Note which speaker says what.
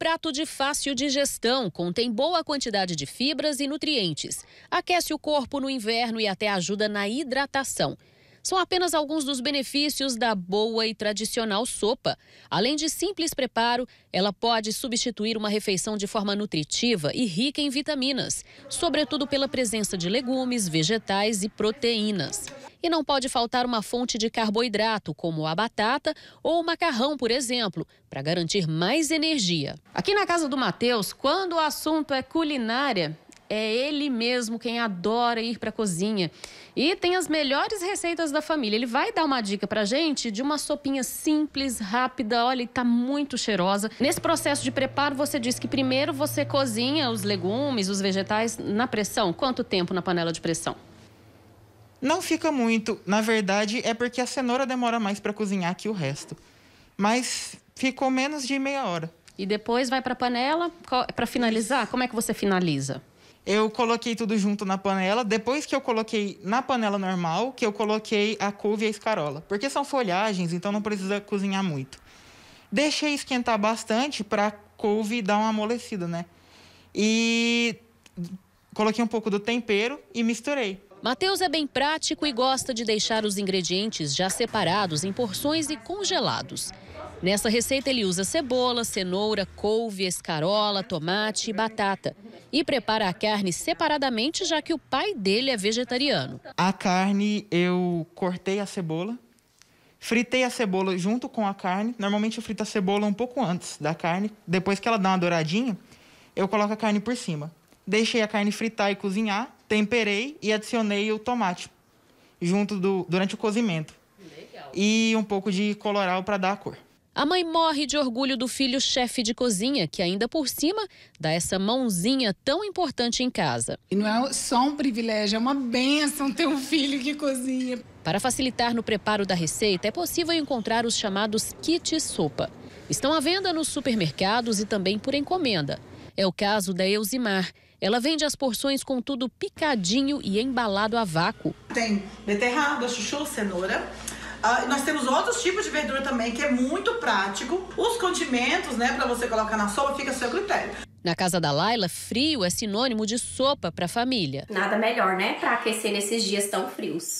Speaker 1: prato de fácil digestão, contém boa quantidade de fibras e nutrientes, aquece o corpo no inverno e até ajuda na hidratação. São apenas alguns dos benefícios da boa e tradicional sopa. Além de simples preparo, ela pode substituir uma refeição de forma nutritiva e rica em vitaminas, sobretudo pela presença de legumes, vegetais e proteínas. E não pode faltar uma fonte de carboidrato, como a batata ou o macarrão, por exemplo, para garantir mais energia. Aqui na casa do Matheus, quando o assunto é culinária, é ele mesmo quem adora ir para a cozinha e tem as melhores receitas da família. Ele vai dar uma dica para gente de uma sopinha simples, rápida, olha, e tá muito cheirosa. Nesse processo de preparo, você diz que primeiro você cozinha os legumes, os vegetais na pressão. Quanto tempo na panela de pressão?
Speaker 2: Não fica muito, na verdade é porque a cenoura demora mais para cozinhar que o resto. Mas ficou menos de meia hora. E depois vai para a panela para finalizar. Como é que você finaliza? Eu coloquei tudo junto na panela. Depois que eu coloquei na panela normal, que eu coloquei a couve e a escarola, porque são folhagens, então não precisa cozinhar muito. Deixei esquentar bastante para couve dar uma amolecida, né? E coloquei um pouco do tempero
Speaker 1: e misturei. Mateus é bem prático e gosta de deixar os ingredientes já separados em porções e congelados. Nessa receita ele usa cebola, cenoura, couve, escarola, tomate e batata e prepara a carne separadamente, já que o pai dele é vegetariano.
Speaker 2: A carne eu cortei a cebola, fritei a cebola junto com a carne. Normalmente eu frito a cebola um pouco antes da carne, depois que ela dá uma douradinha, eu coloco a carne por cima. Deixei a carne fritar e cozinhar temperei e adicionei o tomate junto do, durante o cozimento. Legal. E um pouco de coloral para dar a cor.
Speaker 1: A mãe morre de orgulho do filho chefe de cozinha, que ainda por cima dá essa mãozinha tão importante em casa. E não é só um privilégio, é uma benção ter um filho que cozinha. Para facilitar no preparo da receita, é possível encontrar os chamados kits sopa. Estão à venda nos supermercados e também por encomenda. É o caso da Elzimar. Ela vende as porções com tudo picadinho e embalado a vácuo. Tem
Speaker 2: beterraba, chuchu, cenoura. Ah, nós temos outros tipos de verdura também que é muito prático. Os condimentos, né, para você colocar na
Speaker 1: sopa, fica a seu critério. Na casa da Laila, frio é sinônimo de sopa para a família. Nada melhor, né, para aquecer nesses dias tão frios.